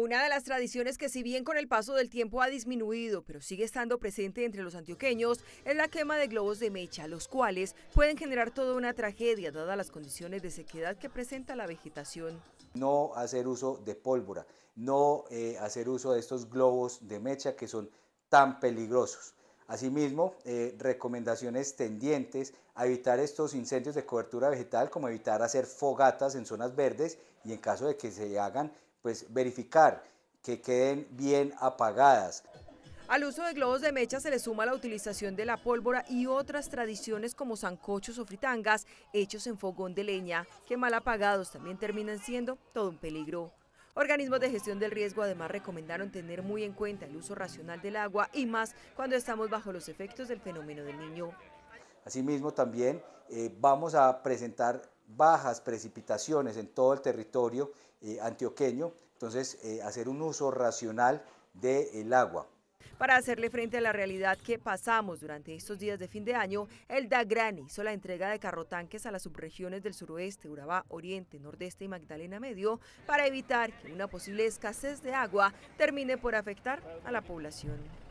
Una de las tradiciones que si bien con el paso del tiempo ha disminuido, pero sigue estando presente entre los antioqueños, es la quema de globos de mecha, los cuales pueden generar toda una tragedia dadas las condiciones de sequedad que presenta la vegetación. No hacer uso de pólvora, no eh, hacer uso de estos globos de mecha que son tan peligrosos. Asimismo, eh, recomendaciones tendientes a evitar estos incendios de cobertura vegetal, como evitar hacer fogatas en zonas verdes y en caso de que se hagan pues verificar que queden bien apagadas. Al uso de globos de mecha se le suma la utilización de la pólvora y otras tradiciones como zancochos o fritangas hechos en fogón de leña, que mal apagados también terminan siendo todo un peligro. Organismos de gestión del riesgo además recomendaron tener muy en cuenta el uso racional del agua y más cuando estamos bajo los efectos del fenómeno del niño. Asimismo también eh, vamos a presentar bajas precipitaciones en todo el territorio eh, antioqueño, entonces eh, hacer un uso racional del agua. Para hacerle frente a la realidad que pasamos durante estos días de fin de año, el DAGRAN hizo la entrega de carrotanques a las subregiones del suroeste, Urabá, Oriente, Nordeste y Magdalena Medio para evitar que una posible escasez de agua termine por afectar a la población.